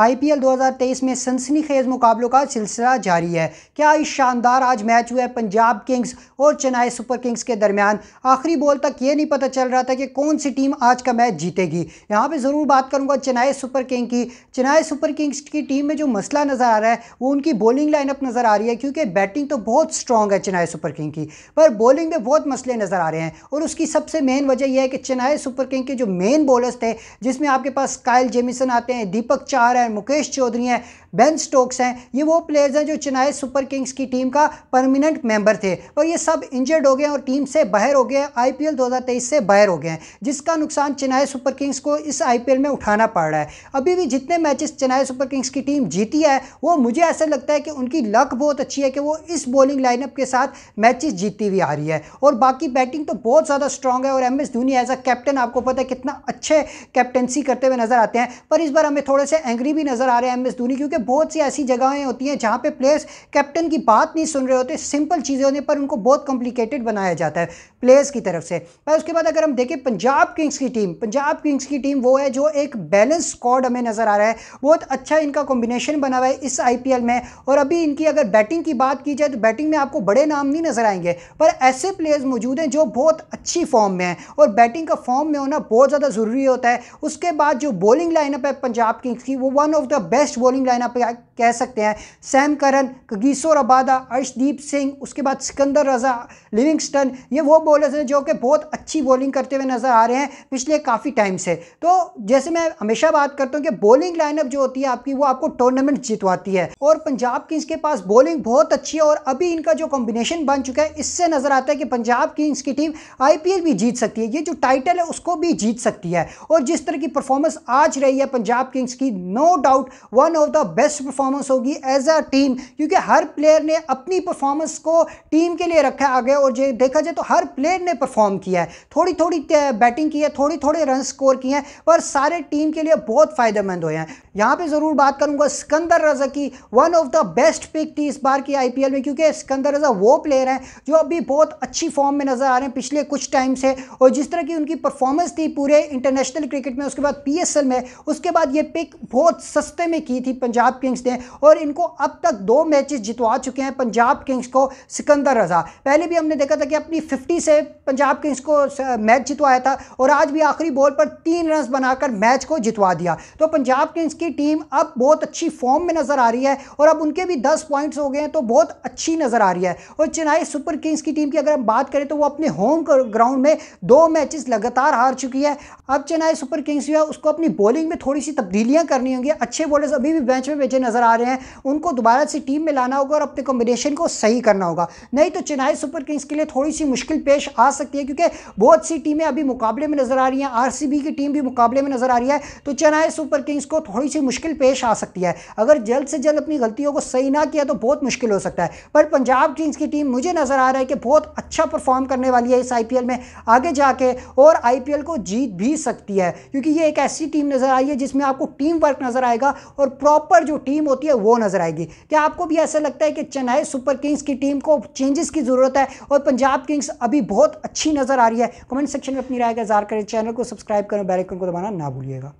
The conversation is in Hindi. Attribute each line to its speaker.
Speaker 1: आईपीएल 2023 में सनसनी खेज मुकाबलों का सिलसिला जारी है क्या इस शानदार आज मैच हुआ है पंजाब किंग्स और चेन्नई सुपर किंग्स के दरमियान आखिरी बॉल तक ये नहीं पता चल रहा था कि कौन सी टीम आज का मैच जीतेगी यहाँ पे ज़रूर बात करूँगा चेन्नई सुपर किंग की चेन्नई सुपर किंग्स की टीम में जो मसला नज़र आ रहा है वो उनकी बॉलिंग लाइनअप नज़र आ रही है क्योंकि बैटिंग तो बहुत स्ट्रॉन्ग है चेन्नई सुपर किंग की पर बॉलिंग में बहुत मसले नज़र आ रहे हैं और उसकी सबसे मेन वजह यह है कि चेन्नई सुपर किंग के जो मेन बॉलर्स थे जिसमें आपके पास कायल जेमिसन आते हैं दीपक चार है मुकेश चौधरी हैं बेन स्टोक्स हैं ये वो प्लेयर्स हैं जो चेन्नई सुपर किंग्स की टीम का परमानेंट मेंबर थे और ये सब इंजर्ड हो गए और टीम से बाहर हो गए हैं आईपीएल 2023 से बाहर हो गए हैं जिसका नुकसान चेन्नई सुपर किंग्स को इस आईपीएल में उठाना पड़ रहा है अभी भी जितने मैचेस चेन्नई सुपर किंग्स की टीम जीती है वो मुझे ऐसा लगता है कि उनकी लक बहुत अच्छी है कि वो इस बॉलिंग लाइनअप के साथ मैचेस जीती हुई आ रही है और बाकी बैटिंग तो बहुत ज़्यादा स्ट्रॉन्ग है और M S Dhoni as a captain आपको पता है कितना अच्छे कैप्टनसी करते हुए नज़र आते हैं पर इस बार हमें थोड़े से एंग्री भी भी नज़र आ रहे हैं एम एस धोनी क्योंकि बहुत सी ऐसी जगहें होती हैं जहाँ पे प्लेयर्स कैप्टन की बात नहीं सुन रहे होते सिंपल चीज़ें होने पर उनको बहुत कॉम्प्लिकेटेड बनाया जाता है प्लेयर्स की तरफ से पर उसके बाद अगर हम देखें पंजाब किंग्स की टीम पंजाब किंग्स की टीम वो है जो एक बैलेंस स्कॉड हमें नज़र आ रहा है बहुत अच्छा इनका कॉम्बिनेशन बना हुआ है इस आई में और अभी इनकी अगर बैटिंग की बात की जाए तो बैटिंग में आपको बड़े नाम नहीं नज़र आएंगे पर ऐसे प्लेयर्स मौजूद हैं जो बहुत अच्छी फॉर्म में हैं और बैटिंग का फॉर्म में होना बहुत ज़्यादा ज़रूरी होता है उसके बाद जो बॉलिंग लाइनअप है पंजाब किंग्स की वो one one of the best bowling lineup कह सकते हैं Sam Curran Kagiso Rabada Arshdeep Singh उसके बाद सिकंदर रजा लिविंगस्टन ये वो बॉलर्स हैं जो कि बहुत अच्छी बॉलिंग करते हुए नज़र आ रहे हैं पिछले काफ़ी टाइम से तो जैसे मैं हमेशा बात करता हूँ कि बॉलिंग लाइनअप जो होती है आपकी वो आपको टूर्नामेंट जितवाती है और पंजाब किंग्स के पास बॉलिंग बहुत अच्छी है और अभी इनका जो कॉम्बिनेशन बन चुका है इससे नज़र आता है कि पंजाब किंग्स की टीम आई भी जीत सकती है ये जो टाइटल है उसको भी जीत सकती है और जिस तरह की परफॉर्मेंस आज रही है पंजाब किंग्स की no doubt one of the best performance होगी एज अ टीम क्योंकि हर प्लेयर ने अपनी परफॉर्मेंस को टीम के लिए रखा आगे और जो देखा जाए तो हर प्लेयर ने परफॉर्म किया है थोड़ी थोड़ी बैटिंग की है थोड़ी थोड़े रन स्कोर किए हैं पर सारे टीम के लिए बहुत फ़ायदेमंद हुए हैं यहाँ पे ज़रूर बात करूंगा सिकंदर रजा की one of the best pick थी इस बार की आईपीएल में क्योंकि सिकंदर रजा वो प्लेयर हैं जो अभी बहुत अच्छी फॉर्म में नज़र आ रहे हैं पिछले कुछ टाइम से और जिस तरह की उनकी परफॉर्मेंस थी पूरे इंटरनेशनल क्रिकेट में उसके बाद पीएसएल में उसके बाद ये पिक बहुत बहुत सस्ते में की थी पंजाब किंग्स ने और इनको अब तक दो मैचेस जितवा चुके हैं पंजाब किंग्स को सिकंदर रजा पहले भी हमने देखा था कि अपनी फिफ्टी से पंजाब किंग्स को मैच जितवाया था और आज भी आखिरी बॉल पर तीन रन बनाकर मैच को जितवा दिया तो पंजाब किंग्स की टीम अब बहुत अच्छी फॉर्म में नज़र आ रही है और अब उनके भी दस पॉइंट्स हो गए हैं तो बहुत अच्छी नज़र आ रही है और चेन्नई सुपर किंग्स की टीम की अगर हम बात करें तो वो अपने होम ग्राउंड में दो मैचेस लगातार हार चुकी है अब चेन्नई सुपर किंग्स जो है उसको अपनी बॉलिंग में थोड़ी सी तब्दीलियां करनी होंगी ये अच्छे बॉलर्स अभी भी बेंच में भेजे नजर आ रहे हैं उनको दोबारा से टीम में लाना होगा और अपने कॉम्बिनेशन को सही करना होगा नहीं तो चेन्नई सुपर किंग्स के लिए थोड़ी सी मुश्किल पेश आ सकती है क्योंकि बहुत सी टीमें अभी मुकाबले में नजर आ रही हैं आर की टीम भी मुकाबले में नजर आ रही है तो चेन्नई सुपर किंग्स को थोड़ी सी मुश्किल पेश आ सकती है अगर जल्द से जल्द अपनी गलतियों को सही ना किया तो बहुत मुश्किल हो सकता है पर पंजाब किंग्स की टीम मुझे नजर आ रहा है कि बहुत अच्छा परफॉर्म करने वाली है इस आई में आगे जाके और आई को जीत भी सकती है क्योंकि ये एक ऐसी टीम नजर आई है जिसमें आपको टीम वर्क नजर नज़र आएगा और प्रॉपर जो टीम होती है वो नज़र आएगी क्या आपको भी ऐसा लगता है कि चेन्नई सुपर किंग्स की टीम को चेंजेस की ज़रूरत है और पंजाब किंग्स अभी बहुत अच्छी नज़र आ रही है कमेंट सेक्शन में अपनी राय का इजहार करें चैनल को सब्सक्राइब करें बैलकन को दबाना ना भूलिएगा